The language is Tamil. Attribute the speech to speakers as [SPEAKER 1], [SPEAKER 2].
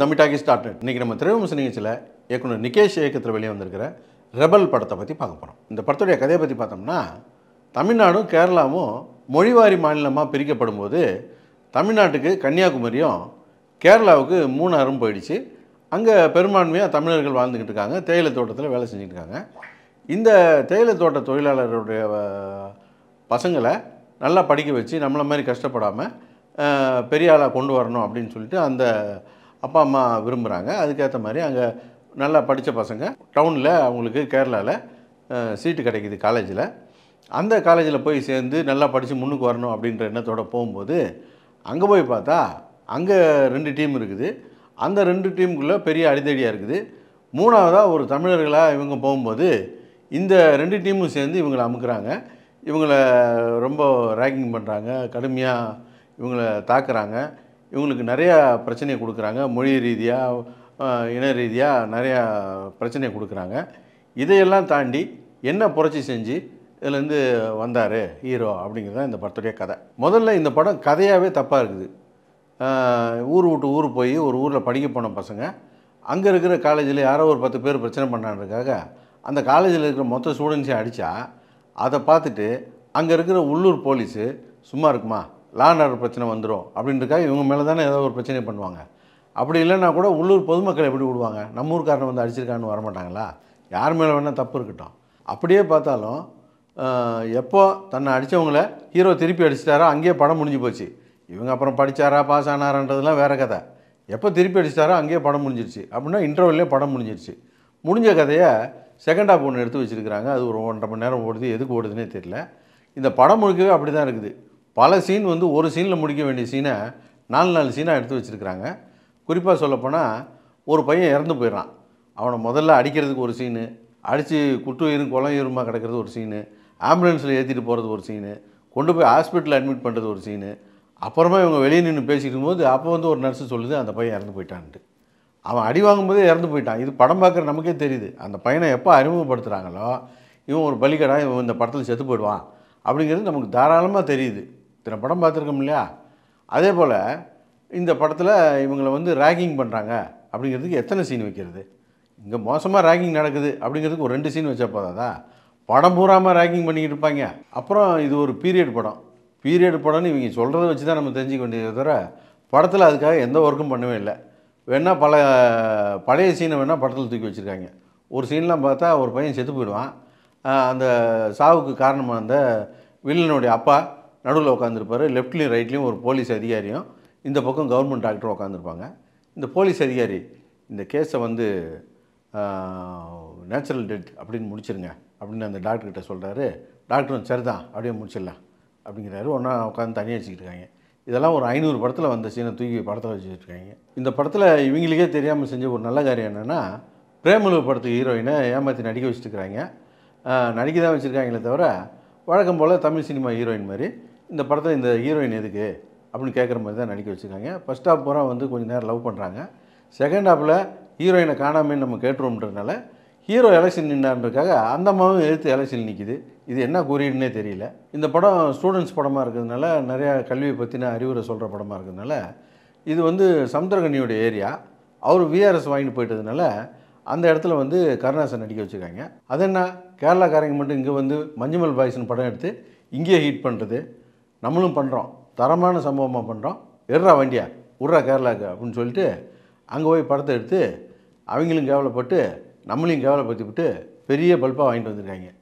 [SPEAKER 1] தமிழ்டாகி ஸ்டார்ட் இன்றைக்கி நம்ம திரைவம்ச நிகழ்ச்சியில் இயக்குனர் நிகேஷ் இயக்கத்தில் வெளியே வந்திருக்கிற ரெபல் படத்தை பற்றி பார்க்க போகிறோம் இந்த படத்துடைய கதையை பற்றி பார்த்தோம்னா தமிழ்நாடும் கேரளாவும் மொழிவாரி மாநிலமாக பிரிக்கப்படும் போது தமிழ்நாட்டுக்கு கன்னியாகுமரியும் கேரளாவுக்கு மூணாறும் போயிடுச்சு அங்கே பெரும்பான்மையாக தமிழர்கள் வாழ்ந்துக்கிட்டு இருக்காங்க தேயிலை தோட்டத்தில் வேலை செஞ்சுட்டு இருக்காங்க இந்த தேயிலை தோட்ட தொழிலாளருடைய பசங்களை நல்லா படிக்க வச்சு நம்மளை மாதிரி கஷ்டப்படாமல் பெரிய ஆளாக கொண்டு வரணும் அப்படின்னு சொல்லிட்டு அந்த அப்பா அம்மா விரும்புகிறாங்க அதுக்கேற்ற மாதிரி அங்கே நல்லா படித்த பசங்க டவுனில் அவங்களுக்கு கேரளாவில் சீட்டு கிடைக்கிது காலேஜில் அந்த காலேஜில் போய் சேர்ந்து நல்லா படித்து முன்னுக்கு வரணும் அப்படின்ற எண்ணத்தோடு போகும்போது அங்கே போய் பார்த்தா அங்கே ரெண்டு டீம் இருக்குது அந்த ரெண்டு டீமுக்குள்ளே பெரிய அடிதடியாக இருக்குது மூணாவதாக ஒரு தமிழர்களாக இவங்க போகும்போது இந்த ரெண்டு டீமும் சேர்ந்து இவங்களை அமுக்குறாங்க இவங்களை ரொம்ப ரேக்கிங் பண்ணுறாங்க கடுமையாக இவங்களை தாக்குறாங்க இவங்களுக்கு நிறையா பிரச்சனையை கொடுக்குறாங்க மொழி ரீதியாக இன ரீதியாக நிறையா பிரச்சனையை கொடுக்குறாங்க இதையெல்லாம் தாண்டி என்ன புரட்சி செஞ்சு இதுலேருந்து வந்தார் ஹீரோ அப்படிங்கிறது தான் இந்த படத்துடைய கதை முதல்ல இந்த படம் கதையாகவே தப்பாக இருக்குது ஊர் விட்டு ஊர் போய் ஒரு ஊரில் படிக்க போன பசங்க அங்கே இருக்கிற காலேஜில் யாரோ ஒரு பத்து பேர் பிரச்சனை பண்ணான்றக்காக அந்த காலேஜில் இருக்கிற மொத்த ஸ்டூடெண்ட்ஸையும் அடித்தா அதை பார்த்துட்டு அங்கே இருக்கிற உள்ளூர் போலீஸு சும்மா இருக்குமா லாண்டர் பிரச்சனை வந்துடும் அப்படின்றக்காக இவங்க மேலே தானே ஏதோ ஒரு பிரச்சனை பண்ணுவாங்க அப்படி இல்லைன்னா கூட உள்ளூர் பொதுமக்கள் எப்படி விடுவாங்க நம்ம ஊர்க்காரனை வந்து அடிச்சிருக்கான்னு வரமாட்டாங்களா யார் மேலே வேணால் தப்பு இருக்கட்டும் அப்படியே பார்த்தாலும் எப்போ தன்னை அடித்தவங்கள ஹீரோ திருப்பி அடிச்சிட்டாரோ அங்கேயே படம் முடிஞ்சு போச்சு இவங்க அப்புறம் படித்தாரா பாஸ் ஆனாரான்றதுலாம் வேறு கதை எப்போ திருப்பி அடிச்சிட்டாரோ அங்கேயே படம் முடிஞ்சிருச்சு அப்படின்னா இன்டர்வல்லே படம் முடிஞ்சிருச்சு முடிஞ்ச கதையை செகண்ட் ஆப் ஒன்று எடுத்து வச்சுருக்கிறாங்க அது ஒரு ஒன்றரை மணி நேரம் ஓடுது எதுக்கு ஓடுதுன்னே தெரியல இந்த படம் முழுக்கவே அப்படி தான் இருக்குது பல சீன் வந்து ஒரு சீனில் முடிக்க வேண்டிய சீனை நாலு நாலு சீனாக எடுத்து வச்சுருக்கிறாங்க குறிப்பாக சொல்லப்போனால் ஒரு பையன் இறந்து போயிடறான் அவனை முதல்ல அடிக்கிறதுக்கு ஒரு சீனு அடித்து குட்டுயிரும் குளம் கிடக்கிறது ஒரு சீனு ஆம்புலன்ஸில் ஏற்றிட்டு போகிறது ஒரு சீனு கொண்டு போய் ஹாஸ்பிட்டலில் அட்மிட் பண்ணுறது ஒரு சீனு அப்புறமா இவங்க வெளியே நின்று பேசிக்கிட்டு போது அப்போ வந்து ஒரு நர்ஸு சொல்லுது அந்த பையன் இறந்து போயிட்டான்ட்டு அவன் அடி வாங்கும்போதே இறந்து போயிட்டான் இது படம் பார்க்குற நமக்கே தெரியுது அந்த பையனை எப்போ அறிமுகப்படுத்துகிறாங்களோ இவன் ஒரு பலிகடா இவன் இந்த படத்தில் செத்து போயிடுவான் அப்படிங்கிறது நமக்கு தாராளமாக தெரியுது இத்தனை படம் பார்த்துருக்கோம் இல்லையா அதே போல் இந்த படத்தில் இவங்களை வந்து ரேகிங் பண்ணுறாங்க அப்படிங்கிறதுக்கு எத்தனை சீன் வைக்கிறது இங்கே மோசமாக ரேகிங் நடக்குது அப்படிங்கிறதுக்கு ஒரு ரெண்டு சீன் வச்சா போதாதா படம் பூராமல் ரேகிங் பண்ணிக்கிட்டு இருப்பாங்க அப்புறம் இது ஒரு பீரியட் படம் பீரியட் படம்னு இவங்க சொல்கிறத வச்சு தான் நம்ம தெரிஞ்சுக்க வேண்டியது தவிர படத்தில் அதுக்காக எந்த ஒர்க்கும் பண்ணவே இல்லை வேணால் பல பழைய சீனை வேணால் படத்தில் தூக்கி வச்சுருக்காங்க ஒரு சீன்லாம் பார்த்தா ஒரு பையன் செத்து போயிடுவான் அந்த சாவுக்கு காரணமாக அந்த வில்லனுடைய அப்பா நடுவில் உட்காந்துருப்பார் லெஃப்ட்லேயும் ரைட்லேயும் ஒரு போலீஸ் அதிகாரியும் இந்த பக்கம் கவர்மெண்ட் டாக்டரும் உட்காந்துருப்பாங்க இந்த போலீஸ் அதிகாரி இந்த கேஸை வந்து நேச்சுரல் டெத் அப்படின்னு முடிச்சிருங்க அப்படின்னு அந்த டாக்டர்கிட்ட சொல்கிறாரு டாக்டரும் சரிதான் அப்படியே முடிச்சிடலாம் அப்படிங்கிறாரு ஒன்றா உட்காந்து தனியாக வச்சுக்கிட்டு இருக்காங்க இதெல்லாம் ஒரு ஐநூறு படத்தில் வந்த சீனை தூக்கி படத்தில் வச்சுருக்காங்க இந்த படத்தில் இவங்களுக்கே தெரியாமல் செஞ்ச ஒரு நல்ல காரியம் என்னென்னா பிரேமலு படத்துக்கு ஹீரோயினை ஏமாற்றி நடிக்க வச்சுட்டு இருக்கிறாங்க நடிக்க தான் வச்சுருக்காங்களே தவிர வழக்கம் போல் தமிழ் சினிமா ஹீரோயின் மாதிரி இந்த படத்தில் இந்த ஹீரோயின் எதுக்கு அப்படின்னு கேட்குற மாதிரி தான் நடிக்க வச்சுருக்காங்க ஃபஸ்ட் ஹாஃப் பூரா வந்து கொஞ்சம் நேரம் லவ் பண்ணுறாங்க செகண்ட் ஹாஃபில் ஹீரோயினை காணாமல் நம்ம கேட்டுருவோம்ன்றதுனால ஹீரோ எலெக்ஷன் நின்றான்றதுக்காக அந்த மாவும் எழுத்து எலெக்ஷன் நிற்கிது இது என்ன குறியீடுனே தெரியல இந்த படம் ஸ்டூடெண்ட்ஸ் படமாக இருக்கிறதுனால நிறையா கல்வியை பற்றின அறிவுரை சொல்கிற படமாக இருக்கிறதுனால இது வந்து சமுத்திரகன்னியோட ஏரியா அவர் விஆர்எஸ் வாங்கிட்டு போயிட்டதுனால அந்த இடத்துல வந்து கருணாசன் நடிக்க வச்சுருக்காங்க அது என்ன கேரளாக்காரங்க மட்டும் இங்கே வந்து மஞ்சுமல் பாய்ஸ்னு படம் எடுத்து இங்கேயே ஹீட் பண்ணுறது நம்மளும் பண்ணுறோம் தரமான சம்பவமாக பண்ணுறோம் எடுறா வண்டியா உட்றா கேரளாவுக்கு அப்படின்னு சொல்லிட்டு அங்கே போய் படத்தை எடுத்து அவங்களும் கேவலப்பட்டு நம்மளையும் கேவலப்படுத்திவிட்டு விட்டு பெரிய பல்பாக வாங்கிட்டு வந்திருக்காங்க